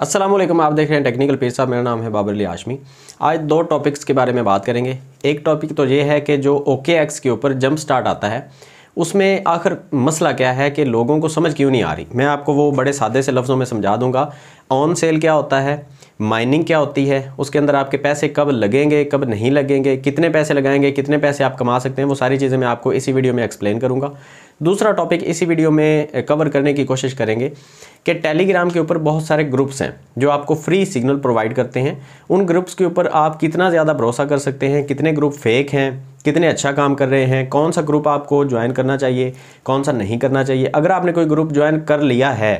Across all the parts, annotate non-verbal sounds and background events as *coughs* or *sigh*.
असलम आप देख रहे हैं टेक्निकल पेज साहब मेरा नाम है बाबर अली आशमी आज दो टॉपिक्स के बारे में बात करेंगे एक टॉपिक तो ये है कि जो ओके एक्स के ऊपर जंप स्टार्ट आता है उसमें आखिर मसला क्या है कि लोगों को समझ क्यों नहीं आ रही मैं आपको वो बड़े सादे से लफ्ज़ों में समझा दूंगा ऑन सेल क्या होता है माइनिंग क्या होती है उसके अंदर आपके पैसे कब लगेंगे कब नहीं लगेंगे कितने पैसे लगाएंगे कितने पैसे आप कमा सकते हैं वो सारी चीज़ें मैं आपको इसी वीडियो में एक्सप्लेन करूँगा दूसरा टॉपिक इसी वीडियो में कवर करने की कोशिश करेंगे कि टेलीग्राम के ऊपर बहुत सारे ग्रुप्स हैं जो आपको फ्री सिग्नल प्रोवाइड करते हैं उन ग्रुप्स के ऊपर आप कितना ज़्यादा भरोसा कर सकते हैं कितने ग्रुप फेक हैं कितने अच्छा काम कर रहे हैं कौन सा ग्रुप आपको ज्वाइन करना चाहिए कौन सा नहीं करना चाहिए अगर आपने कोई ग्रुप ज्वाइन कर लिया है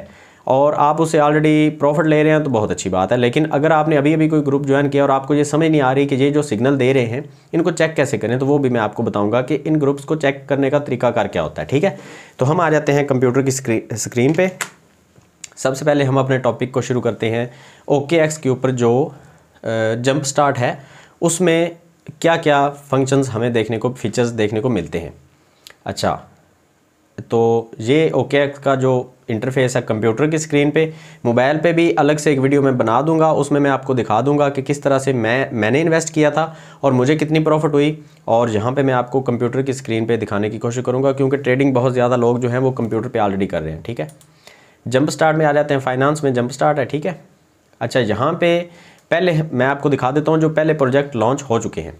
और आप उसे ऑलरेडी प्रॉफिट ले रहे हैं तो बहुत अच्छी बात है लेकिन अगर आपने अभी अभी कोई ग्रुप ज्वाइन किया और आपको ये समझ नहीं आ रही कि ये जो सिग्नल दे रहे हैं इनको चेक कैसे करें तो वो भी मैं आपको बताऊंगा कि इन ग्रुप्स को चेक करने का तरीकाकार क्या होता है ठीक है तो हम आ जाते हैं कंप्यूटर की स्क्रीन स्क्रीन पर सबसे पहले हम अपने टॉपिक को शुरू करते हैं ओके एक्स के ऊपर जो जंप स्टार्ट है उसमें क्या क्या फंक्शंस हमें देखने को फीचर्स देखने को मिलते हैं अच्छा तो ये ओके OK का जो इंटरफेस है कंप्यूटर की स्क्रीन पे मोबाइल पे भी अलग से एक वीडियो मैं बना दूंगा उसमें मैं आपको दिखा दूंगा कि किस तरह से मैं मैंने इन्वेस्ट किया था और मुझे कितनी प्रॉफिट हुई और यहाँ पे मैं आपको कंप्यूटर की स्क्रीन पे दिखाने की कोशिश करूँगा क्योंकि ट्रेडिंग बहुत ज़्यादा लोग जो हैं वो कंप्यूटर पर ऑलरेडी कर रहे हैं ठीक है जंप स्टार्ट में आ जाते हैं फाइनेंस में जंप स्टार्ट है ठीक है अच्छा यहाँ पर पहले मैं आपको दिखा देता हूँ जो पहले प्रोजेक्ट लॉन्च हो चुके हैं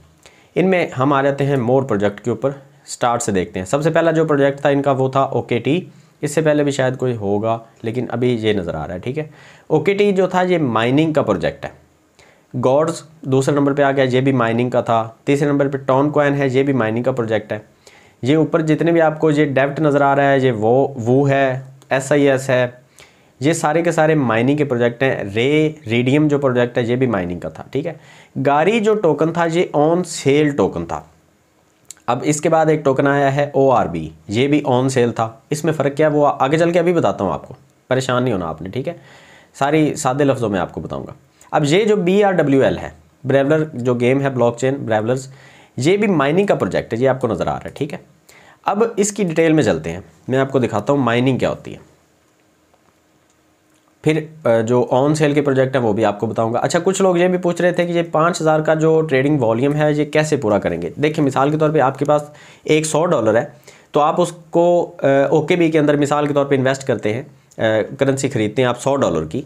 इनमें हम आ जाते हैं मोर प्रोजेक्ट के ऊपर स्टार्ट से देखते हैं सबसे पहला जो प्रोजेक्ट था इनका वो था ओके टी इससे पहले भी शायद कोई होगा लेकिन अभी ये नज़र आ रहा है ठीक है ओके टी जो था ये माइनिंग का प्रोजेक्ट है गॉड्स दूसरे नंबर पे आ गया ये भी माइनिंग का था तीसरे नंबर पे टॉन कोइन है ये भी माइनिंग का प्रोजेक्ट है ये ऊपर जितने भी आपको ये डेप्ट नज़र आ रहा है ये वो वो है एस आई एस है ये सारे के सारे माइनिंग के प्रोजेक्ट हैं रे रेडियम जो प्रोजेक्ट है ये भी माइनिंग का था ठीक है गारी जो टोकन था ये ऑन सेल टोकन था अब इसके बाद एक टोकन आया है ओ ये भी ऑन सेल था इसमें फ़र्क क्या है वो आगे चल के अभी बताता हूँ आपको परेशान नहीं होना आपने ठीक है सारी सादे लफ्ज़ों में आपको बताऊँगा अब ये जो बी है ब्रेवलर जो गेम है चेन ब्रेवलर्स ये भी माइनिंग का प्रोजेक्ट है ये आपको नज़र आ रहा है ठीक है अब इसकी डिटेल में चलते हैं मैं आपको दिखाता हूँ माइनिंग क्या होती है फिर जो ऑन सेल के प्रोजेक्ट हैं वो भी आपको बताऊंगा अच्छा कुछ लोग ये भी पूछ रहे थे कि ये पाँच हज़ार का जो ट्रेडिंग वॉल्यूम है ये कैसे पूरा करेंगे देखिए मिसाल के तौर पे आपके पास एक सौ डॉलर है तो आप उसको ओके बी के अंदर मिसाल के तौर पे इन्वेस्ट करते हैं करेंसी ख़रीदते हैं आप सौ डॉलर की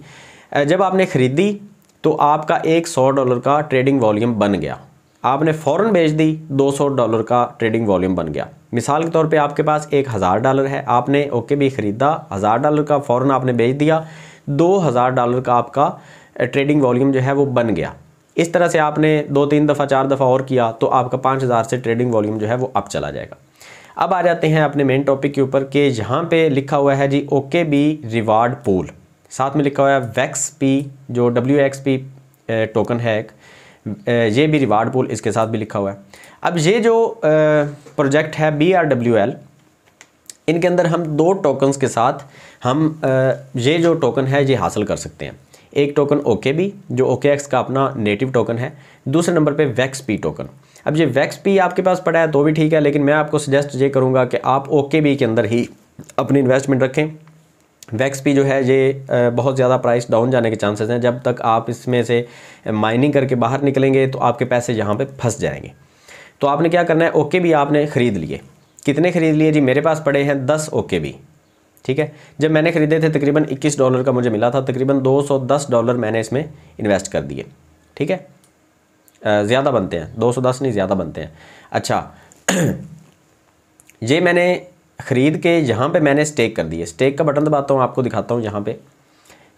जब आपने ख़रीदी तो आपका एक सौ डॉलर का ट्रेडिंग वॉल्यूम बन गया आपने फ़ौरन बेच दी सौ डॉलर का ट्रेडिंग वॉल्यूम बन गया मिसाल के तौर पे आपके पास एक हज़ार डॉलर है आपने ओके भी ख़रीदा हज़ार डॉलर का फ़ौरन आपने बेच दिया दो हज़ार डॉलर का आपका ट्रेडिंग वॉल्यूम जो है वो बन गया इस तरह से आपने दो तीन दफ़ा चार दफ़ा और किया तो आपका पाँच हज़ार से ट्रेडिंग वॉल्यूम जो है वो अप चला जाएगा अब आ जाते हैं अपने मेन टॉपिक के ऊपर कि यहाँ पे लिखा हुआ है जी ओके बी रिवार्ड पूल साथ में लिखा हुआ है वैक्स पी जो डब्ल्यू एक्स पी टोकन है एक ये भी रिवार्ड पूल इसके साथ भी लिखा हुआ है अब ये जो प्रोजेक्ट है बी आर डब्ल्यू एल इनके अंदर हम दो टोकन्स के साथ हम ये जो टोकन है ये हासिल कर सकते हैं एक टोकन ओके भी जो ओके एक्स का अपना नेटिव टोकन है दूसरे नंबर पे वैक्स पी टोकन अब ये वैक्स पी आपके पास पड़ा है तो भी ठीक है लेकिन मैं आपको सजेस्ट ये करूँगा कि आप ओके बी के अंदर ही अपनी इन्वेस्टमेंट रखें वैक्स पी जो है ये बहुत ज़्यादा प्राइस डाउन जाने के चांसेस हैं जब तक आप इसमें से माइनिंग करके बाहर निकलेंगे तो आपके पैसे यहाँ पर फंस जाएंगे तो आपने क्या करना है ओके भी आपने ख़रीद लिए कितने ख़रीद लिए जी मेरे पास पड़े हैं दस ओके भी ठीक है जब मैंने ख़रीदे थे तकरीबन 21 डॉलर का मुझे मिला था तकरीबन 210 डॉलर मैंने इसमें इन्वेस्ट कर दिए ठीक है ज़्यादा बनते हैं 210 नहीं ज़्यादा बनते हैं अच्छा *clears throat* ये मैंने ख़रीद के यहाँ पे मैंने स्टेक कर दिए स्टेक का बटन दबाता हूँ आपको दिखाता हूँ यहाँ पे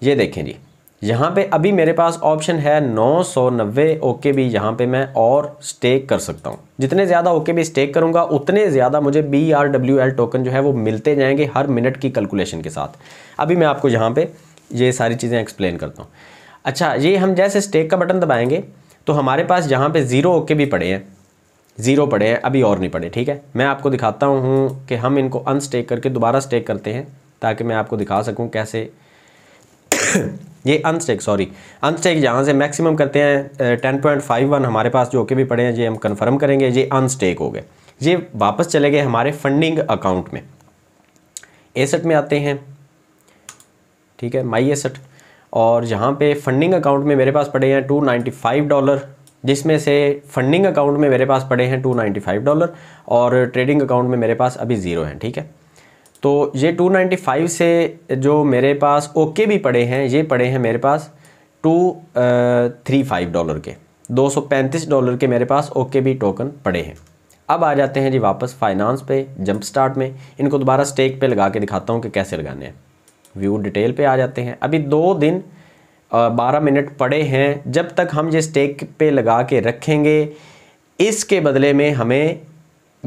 ये देखें जी यहाँ पे अभी मेरे पास ऑप्शन है 990 ओके भी यहाँ पे मैं और स्टेक कर सकता हूँ जितने ज़्यादा ओके भी स्टेक करूँगा उतने ज़्यादा मुझे B R W L token जो है वो मिलते जाएंगे हर मिनट की कैलकुलेशन के साथ अभी मैं आपको यहाँ पे ये सारी चीज़ें एक्सप्लेन करता हूँ अच्छा ये हम जैसे स्टेक का बटन दबाएंगे तो हमारे पास यहाँ पर ज़ीरो ओके भी पड़े हैं ज़ीरो पड़े हैं अभी और नहीं पड़े ठीक है मैं आपको दिखाता हूँ कि हम इनको अनस्टेक करके दोबारा स्टेक करते हैं ताकि मैं आपको दिखा सकूँ कैसे *coughs* ये अनस्टेक सॉरी अनस्टेक जहाँ से मैक्सिमम करते हैं टेन पॉइंट फाइव वन हमारे पास जो के भी पड़े हैं ये हम कंफर्म करेंगे ये अनस्टेक हो गए ये वापस चले गए हमारे फंडिंग अकाउंट में एसेट में आते हैं ठीक है माई एसेट और यहाँ पे फंडिंग अकाउंट में मेरे पास पड़े हैं टू नाइन्टी फाइव डॉलर जिसमें से फंडिंग अकाउंट में मेरे पास पड़े हैं टू नाइन्टी फाइव डॉलर और ट्रेडिंग अकाउंट में मेरे पास अभी ज़ीरो हैं ठीक है तो ये 295 से जो मेरे पास ओके भी पड़े हैं ये पड़े हैं मेरे पास टू थ्री फाइव डॉलर के 235 डॉलर के मेरे पास ओके भी टोकन पड़े हैं अब आ जाते हैं जी वापस फाइनेंस पे जंप स्टार्ट में इनको दोबारा स्टेक पे लगा के दिखाता हूँ कि कैसे लगाने हैं व्यू डिटेल पे आ जाते हैं अभी दो दिन बारह मिनट पड़े हैं जब तक हम ये स्टेक पे लगा के रखेंगे इसके बदले में हमें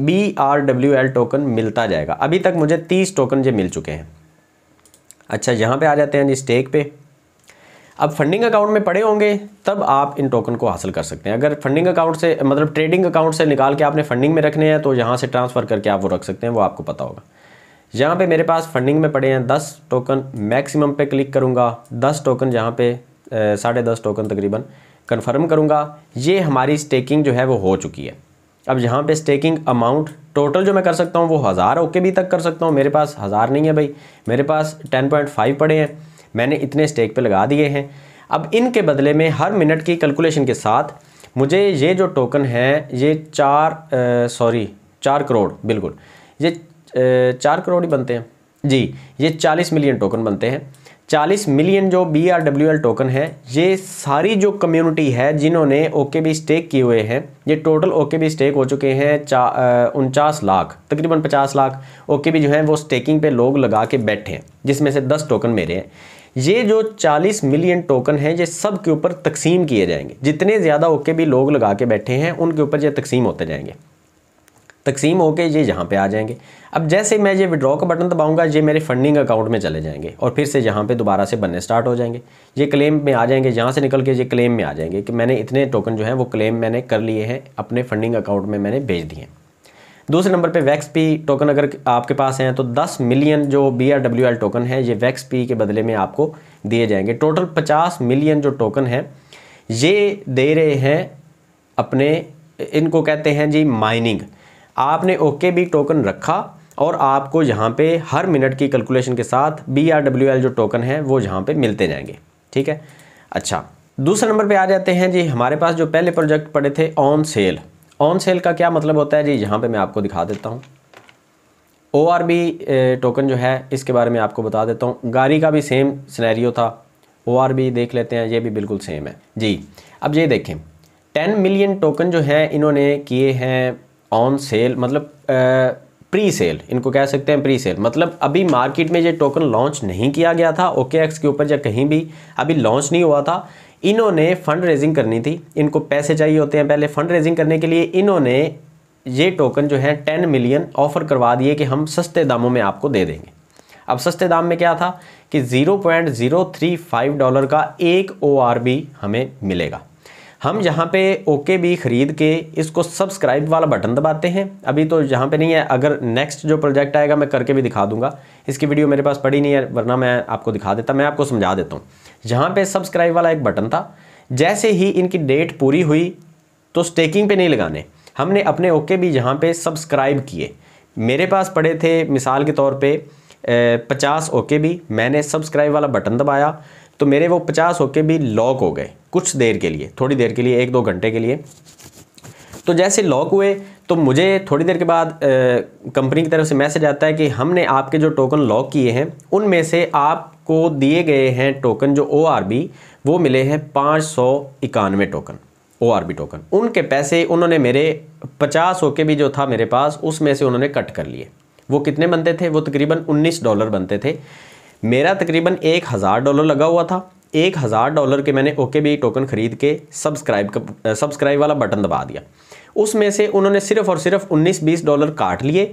B R W L token मिलता जाएगा अभी तक मुझे तीस टोकन ये मिल चुके हैं अच्छा यहाँ पे आ जाते हैं जी स्टेक पे अब फंडिंग अकाउंट में पड़े होंगे तब आप इन टोकन को हासिल कर सकते हैं अगर फंडिंग अकाउंट से मतलब ट्रेडिंग अकाउंट से निकाल के आपने फंडिंग में रखने हैं तो यहाँ से ट्रांसफ़र करके आप वो रख सकते हैं वो आपको पता होगा यहाँ पे मेरे पास फंडिंग में पड़े हैं दस टोकन मैक्सिमम पे क्लिक करूँगा दस टोकन जहाँ पे साढ़े दस टोकन तकरीबन कन्फर्म करूँगा ये हमारी स्टेकिंग जो है वो हो चुकी है अब यहाँ पे स्टेकिंग अमाउंट टोटल जो मैं कर सकता हूँ वो हज़ार ओके भी तक कर सकता हूँ मेरे पास हज़ार नहीं है भाई मेरे पास टेन पॉइंट फाइव पड़े हैं मैंने इतने स्टेक पे लगा दिए हैं अब इनके बदले में हर मिनट की कैलकुलेशन के साथ मुझे ये जो टोकन है ये चार सॉरी चार करोड़ बिल्कुल ये आ, चार करोड़ ही बनते हैं जी ये चालीस मिलियन टोकन बनते हैं 40 मिलियन जो B R W L token है ये सारी जो कम्युनिटी है जिन्होंने ओके बी स्टेक किए हुए हैं ये टोटल ओके बी स्टेक हो चुके हैं उनचास लाख तकरीबन 50 लाख ओके बी जो हैं वो स्टेकिंग पे लोग लगा के बैठे हैं जिसमें से 10 टोकन मेरे हैं ये जो 40 मिलियन टोकन हैं ये सब के ऊपर तकसीम किए जाएंगे जितने ज़्यादा ओके बी लोग लगा के बैठे हैं उनके ऊपर ये तकसीम होते जाएंगे तकसीम होकर ये यहाँ पे आ जाएंगे अब जैसे मैं ये विड्रॉ का बटन दबाऊंगा ये मेरे फंडिंग अकाउंट में चले जाएंगे और फिर से यहाँ पे दोबारा से बनने स्टार्ट हो जाएंगे ये क्लेम में आ जाएंगे यहाँ से निकल के ये क्लेम में आ जाएंगे कि मैंने इतने टोकन जो है वो क्लेम मैंने कर लिए हैं अपने फंडिंग अकाउंट में मैंने भेज दिए दूसरे नंबर पर वैक्स पी टोकन अगर आपके पास हैं तो दस मिलियन जो B R W L token है ये वैक्स पी के बदले में आपको दिए जाएंगे टोटल पचास मिलियन जो टोकन है ये दे रहे हैं अपने इनको कहते हैं जी माइनिंग आपने ओके बी टोकन रखा और आपको यहाँ पे हर मिनट की कैलकुलेशन के साथ बी आर डब्ल्यू एल जो टोकन है वो यहाँ पे मिलते जाएंगे ठीक है अच्छा दूसरे नंबर पे आ जाते हैं जी हमारे पास जो पहले प्रोजेक्ट पड़े थे ऑन सेल ऑन सेल का क्या मतलब होता है जी यहाँ पे मैं आपको दिखा देता हूँ ओ आर बी टोकन जो है इसके बारे में आपको बता देता हूँ गाड़ी का भी सेम सिनेरियो था ओ आर बी देख लेते हैं ये भी बिल्कुल सेम है जी अब ये देखें टेन मिलियन टोकन जो है इन्होंने किए हैं ऑन सेल मतलब प्री सेल इनको कह सकते हैं प्री सेल मतलब अभी मार्केट में ये टोकन लॉन्च नहीं किया गया था ओके एक्स के ऊपर या कहीं भी अभी लॉन्च नहीं हुआ था इन्होंने फंड रेजिंग करनी थी इनको पैसे चाहिए होते हैं पहले फंड रेजिंग करने के लिए इन्होंने ये टोकन जो है टेन मिलियन ऑफर करवा दिए कि हम सस्ते दामों में आपको दे देंगे अब सस्ते दाम में क्या था कि 0.035 डॉलर का एक ओ हमें मिलेगा हम यहाँ पे ओके भी ख़रीद के इसको सब्सक्राइब वाला बटन दबाते हैं अभी तो यहाँ पे नहीं है अगर नेक्स्ट जो प्रोजेक्ट आएगा मैं करके भी दिखा दूंगा इसकी वीडियो मेरे पास पड़ी नहीं है वरना मैं आपको दिखा देता मैं आपको समझा देता हूँ यहाँ पे सब्सक्राइब वाला एक बटन था जैसे ही इनकी डेट पूरी हुई तो स्टेकिंग पे नहीं लगाने हमने अपने ओके भी यहाँ पर सब्सक्राइब किए मेरे पास पड़े थे मिसाल के तौर पर पचास ओके भी मैंने सब्सक्राइब वाला बटन दबाया तो मेरे वो पचास होके भी लॉक हो गए कुछ देर के लिए थोड़ी देर के लिए एक दो घंटे के लिए तो जैसे लॉक हुए तो मुझे थोड़ी देर के बाद कंपनी की तरफ से मैसेज आता है कि हमने आपके जो टोकन लॉक किए हैं उनमें से आपको दिए गए हैं टोकन जो ओ वो मिले हैं पाँच सौ इक्यानवे टोकन ओ टोकन उनके पैसे उन्होंने मेरे पचास होके भी जो था मेरे पास उसमें से उन्होंने कट कर लिए वो कितने बनते थे वो तकरीबन उन्नीस डॉलर बनते थे मेरा तकरीबन एक हज़ार डॉलर लगा हुआ था एक हज़ार डॉलर के मैंने ओके बी टोकन ख़रीद के सब्सक्राइब सब्सक्राइब वाला बटन दबा दिया उसमें से उन्होंने सिर्फ और सिर्फ 19-20 डॉलर काट लिए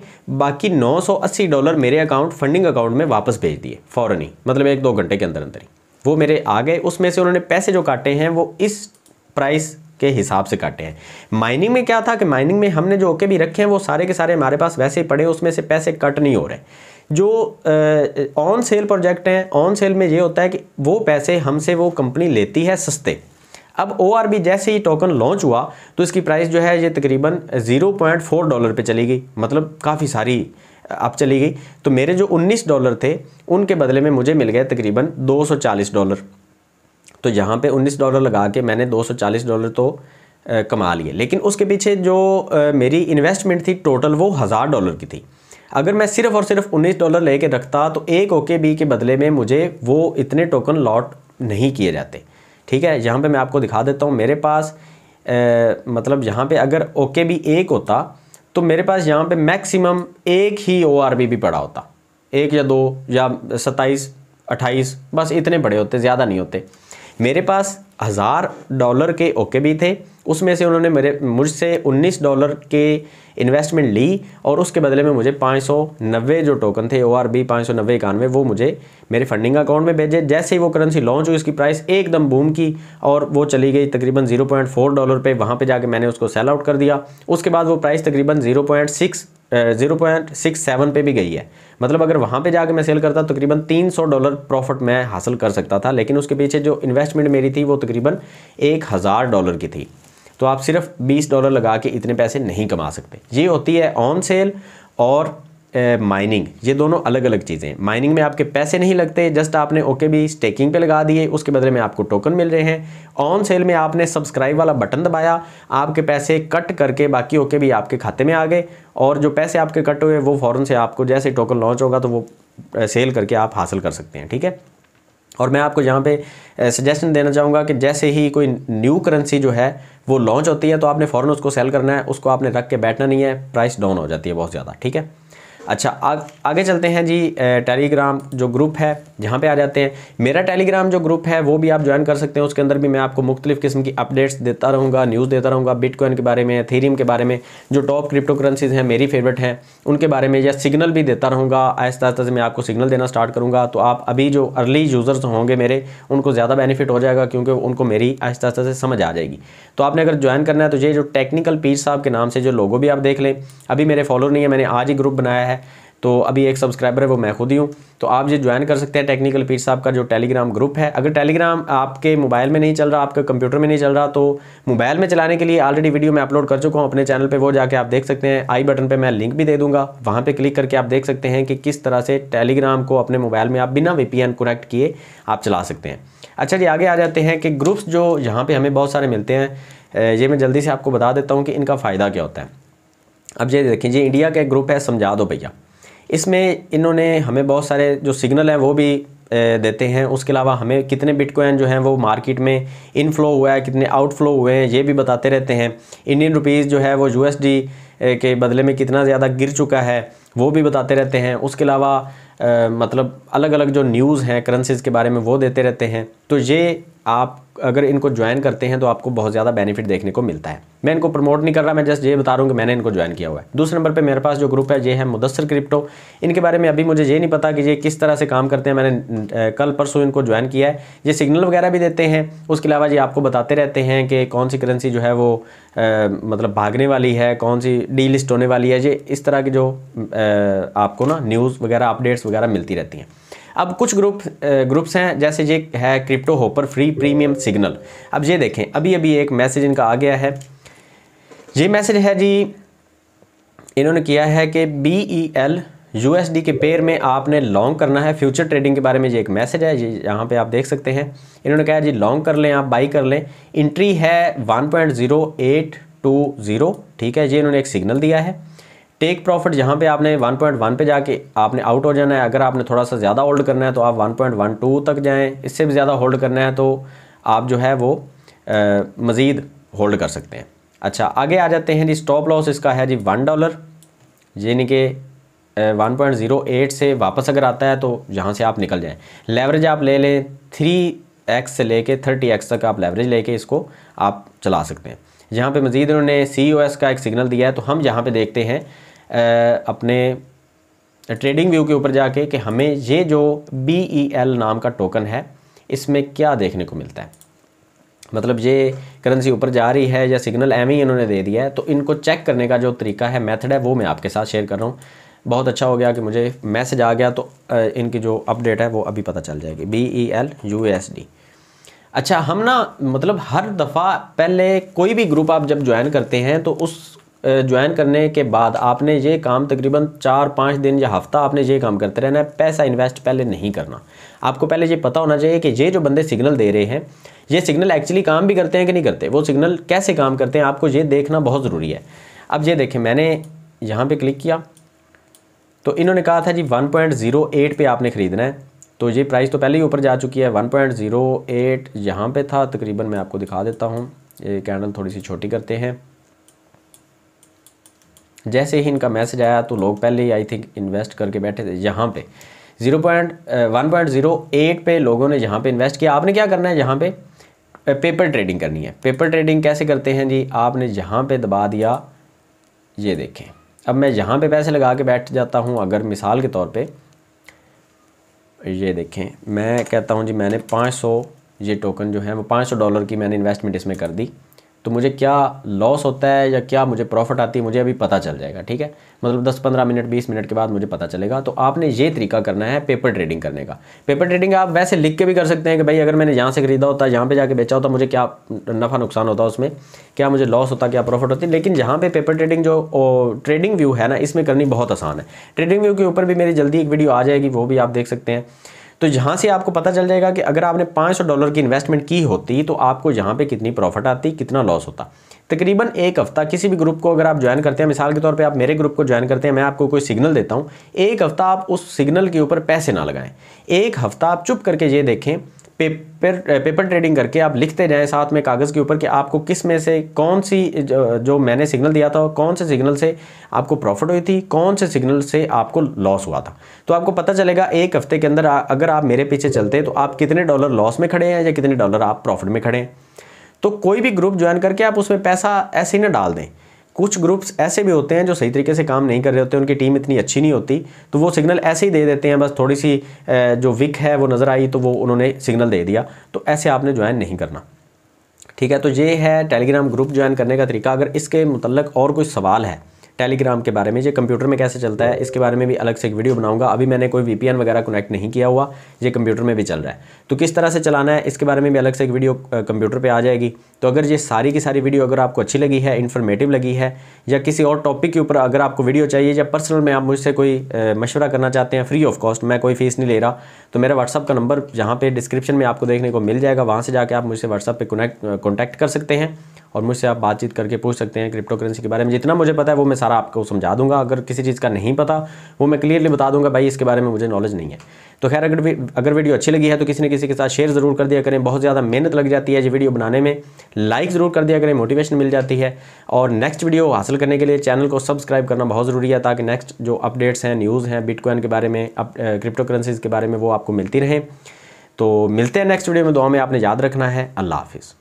बाकी 980 डॉलर मेरे अकाउंट फंडिंग अकाउंट में वापस भेज दिए फ़ौरन ही मतलब एक दो घंटे के अंदर अंदर ही वो मेरे आ गए उसमें से उन्होंने पैसे जो काटे हैं वो इस प्राइस के हिसाब से काटे हैं माइनिंग में क्या था कि माइनिंग में हमने जो ओके भी रखे हैं वो सारे के सारे हमारे पास वैसे ही पड़े उसमें से पैसे कट नहीं हो रहे जो ऑन सेल प्रोजेक्ट हैं ऑन सेल में ये होता है कि वो पैसे हमसे वो कंपनी लेती है सस्ते अब ओ जैसे ही टोकन लॉन्च हुआ तो इसकी प्राइस जो है ये तकरीबन 0.4 डॉलर पे चली गई मतलब काफ़ी सारी अब चली गई तो मेरे जो 19 डॉलर थे उनके बदले में मुझे मिल गए तकरीबन 240 डॉलर तो यहाँ पे 19 डॉलर लगा के मैंने 240 डॉलर तो कमा लिए लेकिन उसके पीछे जो मेरी इन्वेस्टमेंट थी टोटल वो हज़ार डॉलर की थी अगर मैं सिर्फ और सिर्फ उन्नीस डॉलर लेके रखता तो एक ओके बी के बदले में मुझे वो इतने टोकन लॉट नहीं किए जाते ठीक है यहाँ पे मैं आपको दिखा देता हूँ मेरे पास ए, मतलब यहाँ पे अगर ओके बी एक होता तो मेरे पास यहाँ पे मैक्सिमम एक ही ओ आर बी भी पड़ा होता एक या दो या सत्ताईस अट्ठाईस बस इतने बड़े होते ज़्यादा नहीं होते मेरे पास हज़ार डॉलर के ओके भी थे उसमें से उन्होंने मेरे मुझसे 19 डॉलर के इन्वेस्टमेंट ली और उसके बदले में मुझे पाँच जो टोकन थे ओ आर बी पाँच सौ नब्बे इक्यानवे वो मुझे मेरे फंडिंग अकाउंट में भेजे जैसे ही वो करेंसी लॉन्च हुई उसकी प्राइस एकदम बूम की और वो चली गई तकरीबन 0.4 डॉलर पे वहाँ पे जाके मैंने उसको सेल आउट कर दिया उसके बाद वो प्राइस तकरीबन ज़ीरो पॉइंट सिक्स सेवन पे भी गई है मतलब अगर वहाँ पे जाके मैं सेल करता तकरीबन तीन सौ डॉलर प्रॉफिट मैं हासिल कर सकता था लेकिन उसके पीछे जो इन्वेस्टमेंट मेरी थी वो तकरीबन एक हज़ार डॉलर की थी तो आप सिर्फ 20 डॉलर लगा के इतने पैसे नहीं कमा सकते ये होती है ऑन सेल और माइनिंग uh, ये दोनों अलग अलग चीज़ें हैं माइनिंग में आपके पैसे नहीं लगते जस्ट आपने ओके भी स्टेकिंग पे लगा दिए उसके बदले में आपको टोकन मिल रहे हैं ऑन सेल में आपने सब्सक्राइब वाला बटन दबाया आपके पैसे कट करके बाकी ओके भी आपके खाते में आ गए और जो पैसे आपके कट हुए वो फ़ौरन से आपको जैसे टोकन लॉन्च होगा तो वो सेल करके आप हासिल कर सकते हैं ठीक है और मैं आपको यहाँ पर सजेशन देना चाहूँगा कि जैसे ही कोई न्यू करेंसी जो है वो लॉन्च होती है तो आपने फ़ौरन उसको सेल करना है उसको आपने रख के बैठना नहीं है प्राइस डाउन हो जाती है बहुत ज़्यादा ठीक है अच्छा आग, आगे चलते हैं जी टेलीग्राम जो ग्रुप है जहाँ पे आ जाते हैं मेरा टेलीग्राम जो ग्रुप है वो भी आप ज्वाइन कर सकते हैं उसके अंदर भी मैं आपको मुख्तलिफ किस्म की अपडेट्स देता रहूँगा न्यूज़ देता रहूँगा बिटकॉइन के बारे में थीरियम के बारे में जो टॉप क्रिप्टो करेंसीज हैं मेरी फेवरेट हैं उनके बारे में या सिग्नल भी देता रहूँगा आहिस्ता आहिस्ता से मैं आपको सिग्नल देना स्टार्ट करूँगा तो आप अभी जो अर्ली यूज़र्स होंगे मेरे उनको ज़्यादा बेनिफिट हो जाएगा क्योंकि उनको मेरी आहिस्ता आहिस्ता से समझ आ जाएगी तो आपने अगर ज्वाइन करना है तो ये जो टेक्निकल पीर साहब के नाम से जो लोगों भी आप देख लें अभी मेरे फॉलोअर नहीं है मैंने आज ही ग्रुप बनाया है तो अभी एक सब्सक्राइबर है वो मैं खुद ही हूँ तो आप ये ज्वाइन कर सकते हैं टेक्निकल पीर साहब का जो टेलीग्राम ग्रुप है अगर टेलीग्राम आपके मोबाइल में नहीं चल रहा आपके कंप्यूटर में नहीं चल रहा तो मोबाइल में चलाने के लिए ऑलरेडी वीडियो मैं अपलोड कर चुका हूँ अपने चैनल पर वो जाके आप देख सकते हैं आई बटन पर मैं लिंक भी दे दूँगा वहाँ पर क्लिक करके आप देख सकते हैं कि किस तरह से टेलीग्राम को अपने मोबाइल में आप बिना वी कनेक्ट किए आप चला सकते हैं अच्छा जी आगे आ जाते हैं कि ग्रुप्स जो यहाँ पर हमें बहुत सारे मिलते हैं ये मैं जल्दी से आपको बता देता हूँ कि इनका फ़ायदा क्या होता है अब ये देखें जी इंडिया का एक ग्रुप है समझा दो भैया इसमें इन्होंने हमें बहुत सारे जो सिग्नल हैं वो भी देते हैं उसके अलावा हमें कितने बिटकॉइन जो हैं वो मार्केट में इनफ्लो हुआ है कितने आउटफ्लो हुए हैं ये भी बताते रहते हैं इंडियन रुपीज़ जो है वो यू के बदले में कितना ज़्यादा गिर चुका है वो भी बताते रहते हैं उसके अलावा मतलब अलग अलग जो न्यूज़ हैं करेंसीज़ के बारे में वो देते रहते हैं तो ये आप अगर इनको ज्वाइन करते हैं तो आपको बहुत ज़्यादा बेनिफिट देखने को मिलता है मैं इनको प्रमोट नहीं कर रहा मैं जस्ट ये बता रहा हूँ कि मैंने इनको ज्वाइन किया हुआ है दूसरे नंबर पे मेरे पास जो ग्रुप है ये है मुदसर क्रिप्टो इनके बारे में अभी मुझे ये नहीं पता कि ये किस तरह से काम करते हैं मैंने कल परसों इनको ज्वाइन किया है ये सिग्नल वगैरह भी देते हैं उसके अलावा ये आपको बताते रहते हैं कि कौन सी करेंसी जो है वो आ, मतलब भागने वाली है कौन सी डी लिस्ट होने वाली है ये इस तरह की जो आ, आपको ना न्यूज़ वगैरह अपडेट्स वगैरह मिलती रहती हैं अब कुछ ग्रुप ग्रुप्स हैं जैसे ये है crypto Hopper free premium signal अब ये देखें अभी अभी एक मैसेज इनका आ गया है ये मैसेज है जी इन्होंने किया है कि बी ई एल यूएसडी के पेयर में आपने लॉन्ग करना है फ्यूचर ट्रेडिंग के बारे में ये एक मैसेज है ये यहाँ पे आप देख सकते हैं इन्होंने कहा जी लॉन्ग कर लें आप बाई कर लें इंट्री है जीरो ठीक है ये इन्होंने एक सिग्नल दिया है टेक प्रॉफिट जहाँ पे आपने 1.1 पे जाके आपने आउट हो जाना है अगर आपने थोड़ा सा ज़्यादा होल्ड करना है तो आप 1.12 तक जाएं इससे भी ज़्यादा होल्ड करना है तो आप जो है वो मज़ीद होल्ड कर सकते हैं अच्छा आगे आ जाते हैं जी स्टॉप लॉस इसका है जी वन डॉलर यानी कि 1.08 से वापस अगर आता है तो यहाँ से आप निकल जाएँ लेवरेज आप ले लें थ्री एक्स से ले थर्टी एक्स तक आप लेवरेज ले इसको आप चला सकते हैं यहाँ पे मज़ीद उन्होंने सी का एक सिग्नल दिया है तो हम यहाँ पे देखते हैं अपने ट्रेडिंग व्यू के ऊपर जाके कि हमें ये जो बी ई एल नाम का टोकन है इसमें क्या देखने को मिलता है मतलब ये करेंसी ऊपर जा रही है या सिग्नल एम ही इन्होंने दे दिया है तो इनको चेक करने का जो तरीका है मेथड है वो मैं आपके साथ शेयर कर रहा हूँ बहुत अच्छा हो गया कि मुझे मैसेज आ गया तो इनकी जो अपडेट है वो अभी पता चल जाएगी B E L U S D अच्छा हम ना मतलब हर दफ़ा पहले कोई भी ग्रुप आप जब ज्वाइन करते हैं तो उस ज्वाइन करने के बाद आपने ये काम तकरीबन चार पाँच दिन या हफ्ता आपने ये काम करते रहना है पैसा इन्वेस्ट पहले नहीं करना आपको पहले ये पता होना चाहिए कि ये जो बंदे सिग्नल दे रहे हैं ये सिग्नल एक्चुअली काम भी करते हैं कि नहीं करते वो सिग्नल कैसे काम करते हैं आपको ये देखना बहुत ज़रूरी है अब ये देखें मैंने यहाँ पर क्लिक किया तो इन्होंने कहा था जी वन पॉइंट ज़ीरो एट आपने ख़रीदना है तो ये प्राइस तो पहले ही ऊपर जा चुकी है वन पॉइंट ज़ीरो एट यहाँ पर था तकरीबन मैं आपको दिखा देता हूँ ये कैंडल थोड़ी सी छोटी करते हैं जैसे ही इनका मैसेज आया तो लोग पहले ही आई थिंक इन्वेस्ट करके बैठे थे यहाँ पे zero point one point zero eight पे लोगों ने यहाँ पे इन्वेस्ट किया आपने क्या करना है यहाँ पे पेपर uh, ट्रेडिंग करनी है पेपर ट्रेडिंग कैसे करते हैं जी आपने जहाँ पे दबा दिया ये देखें अब मैं यहाँ पे पैसे लगा के बैठ जाता हूँ अगर मिसाल के तौर पे ये देखें मैं कहता हूँ जी मैंने 500 ये टोकन जो है वो 500 डॉलर की मैंने इन्वेस्टमेंट इसमें कर दी तो मुझे क्या लॉस होता है या क्या मुझे प्रॉफिट आती है मुझे अभी पता चल जाएगा ठीक है मतलब 10-15 मिनट 20 मिनट के बाद मुझे पता चलेगा तो आपने ये तरीका करना है पेपर ट्रेडिंग करने का पेपर ट्रेडिंग आप वैसे लिख के भी कर सकते हैं कि भाई अगर मैंने यहाँ से खरीदा होता है यहाँ पर जाके बेचा होता मुझे क्या नफ़ा नुकसान होता उसमें क्या मुझे लॉस होता क्या प्रॉफिट होती लेकिन जहाँ पर पे पेपर ट्रेडिंग जो ट्रेडिंग व्यू है ना इसमें करनी बहुत आसान है ट्रेडिंग व्यू के ऊपर भी मेरी जल्दी एक वीडियो आ जाएगी वो भी आप देख सकते हैं तो यहाँ से आपको पता चल जाएगा कि अगर आपने पाँच डॉलर की इन्वेस्टमेंट की होती तो आपको यहाँ पर कितनी प्रॉफिट आती कितना लॉस होता तकरीबन एक हफ्ता किसी भी ग्रुप को अगर आप ज्वाइन करते हैं मिसाल के तौर पे आप मेरे ग्रुप को ज्वाइन करते हैं मैं आपको कोई सिग्नल देता हूँ एक हफ्ता आप उस सिग्नल के ऊपर पैसे ना लगाएं एक हफ्ता आप चुप करके ये देखें पेपर पेपर ट्रेडिंग करके आप लिखते जाएं साथ में कागज़ के ऊपर कि आपको किस में से कौन सी जो, जो मैंने सिग्नल दिया था कौन से सिग्नल से आपको प्रॉफिट हुई थी कौन से सिग्नल से आपको लॉस हुआ था तो आपको पता चलेगा एक हफ्ते के अंदर अगर आप मेरे पीछे चलते हैं तो आप कितने डॉलर लॉस में खड़े हैं या कितने डॉलर आप प्रॉफिट में खड़े हैं तो कोई भी ग्रुप ज्वाइन करके आप उसमें पैसा ऐसे ही ना डाल दें कुछ ग्रुप्स ऐसे भी होते हैं जो सही तरीके से काम नहीं कर रहे होते उनकी टीम इतनी अच्छी नहीं होती तो वो सिग्नल ऐसे ही दे देते हैं बस थोड़ी सी जो विक है वो नज़र आई तो वो उन्होंने सिग्नल दे दिया तो ऐसे आपने ज्वाइन नहीं करना ठीक है तो ये है टेलीग्राम ग्रुप ज्वाइन करने का तरीका अगर इसके मतलब और कोई सवाल है टेलीग्राम के बारे में ये कंप्यूटर में कैसे चलता है इसके बारे में भी अलग से एक वीडियो बनाऊंगा अभी मैंने कोई वी वगैरह कनेक्ट नहीं किया हुआ ये कंप्यूटर में भी चल रहा है तो किस तरह से चलाना है इसके बारे में भी अलग से एक वीडियो कंप्यूटर पर आ जाएगी तो अगर ये सारी की सारी वीडियो अगर आपको अच्छी लगी है इन्फॉर्मेटिव लगी है या किसी और टॉपिक के ऊपर अगर आपको वीडियो चाहिए या पर्सनल में आप मुझसे कोई मशवरा करना चाहते हैं फ्री ऑफ कॉस्ट मैं कोई फीस नहीं ले रहा तो मेरा व्हाट्सअप का नंबर जहाँ पर डिस्क्रिप्शन में आपको देखने को मिल जाएगा वहाँ से जाके आप मुझसे व्हाट्सअप पर कनेक्ट कॉन्टैक्ट कर सकते हैं और मुझसे आप बातचीत करके पूछ सकते हैं क्रिप्टो करेंसी के बारे में जितना मुझे पता है वो मैं सारा आपको समझा दूंगा अगर किसी चीज़ का नहीं पता वो मैं क्लियरली बता दूंगा भाई इसके बारे में मुझे नॉलेज नहीं है तो खैर अगर अगर वीडियो अच्छी लगी है तो किसी न किसी के साथ शेयर ज़रूर कर दिया करें बहुत ज़्यादा मेहनत लग जाती है ये वीडियो बनाने में लाइक ज़रूर कर दिया करें मोटिवेशन मिल जाती है और नेक्स्ट वीडियो हासिल करने के लिए चैनल को सब्सक्राइब करना बहुत ज़रूरी है ताकि नेक्स्ट जो अपडेट्स हैं न्यूज़ हैं बिटकॉइन के बारे में क्रिप्टो करेंसीज़ के बारे में वो आपको मिलती रहें तो मिलते हैं नेक्स्ट वीडियो में दुआ में आपने याद रखना है अल्लाह हाफिज़